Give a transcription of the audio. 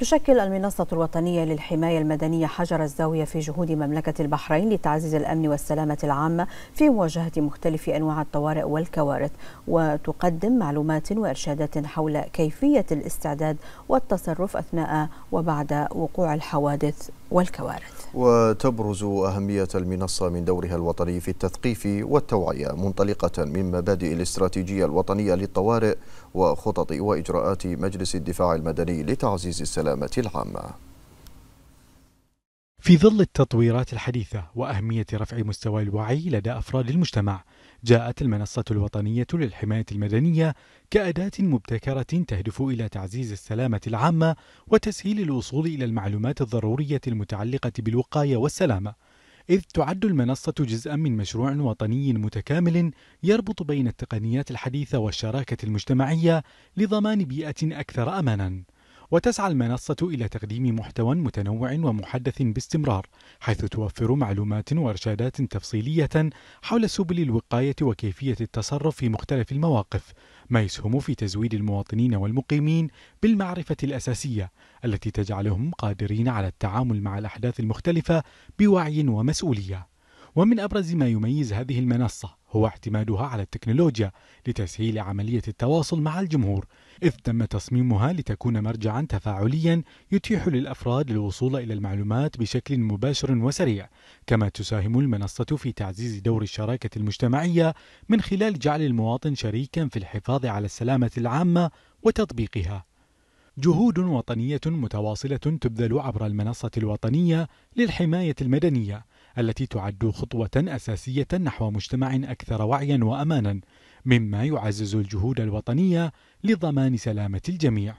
تشكل المنصة الوطنية للحماية المدنية حجر الزاوية في جهود مملكة البحرين لتعزيز الأمن والسلامة العامة في مواجهة مختلف أنواع الطوارئ والكوارث وتقدم معلومات وإرشادات حول كيفية الاستعداد والتصرف أثناء وبعد وقوع الحوادث والكوارث وتبرز أهمية المنصة من دورها الوطني في التثقيف والتوعية منطلقة من مبادئ الاستراتيجية الوطنية للطوارئ وخطط وإجراءات مجلس الدفاع المدني لتعزيز السلامة العامة في ظل التطويرات الحديثة وأهمية رفع مستوى الوعي لدى أفراد المجتمع، جاءت المنصة الوطنية للحماية المدنية كأداة مبتكرة تهدف إلى تعزيز السلامة العامة وتسهيل الوصول إلى المعلومات الضرورية المتعلقة بالوقاية والسلامة. إذ تعد المنصة جزءا من مشروع وطني متكامل يربط بين التقنيات الحديثة والشراكة المجتمعية لضمان بيئة أكثر أمانا. وتسعى المنصة إلى تقديم محتوى متنوع ومحدث باستمرار حيث توفر معلومات وإرشادات تفصيلية حول سبل الوقاية وكيفية التصرف في مختلف المواقف ما يسهم في تزويد المواطنين والمقيمين بالمعرفة الأساسية التي تجعلهم قادرين على التعامل مع الأحداث المختلفة بوعي ومسؤولية ومن أبرز ما يميز هذه المنصة هو اعتمادها على التكنولوجيا لتسهيل عملية التواصل مع الجمهور، إذ تم تصميمها لتكون مرجعًا تفاعليًا يتيح للأفراد الوصول إلى المعلومات بشكل مباشر وسريع، كما تساهم المنصة في تعزيز دور الشراكة المجتمعية من خلال جعل المواطن شريكًا في الحفاظ على السلامة العامة وتطبيقها. جهود وطنية متواصلة تبذل عبر المنصة الوطنية للحماية المدنية التي تعد خطوة أساسية نحو مجتمع أكثر وعيا وأمانا مما يعزز الجهود الوطنية لضمان سلامة الجميع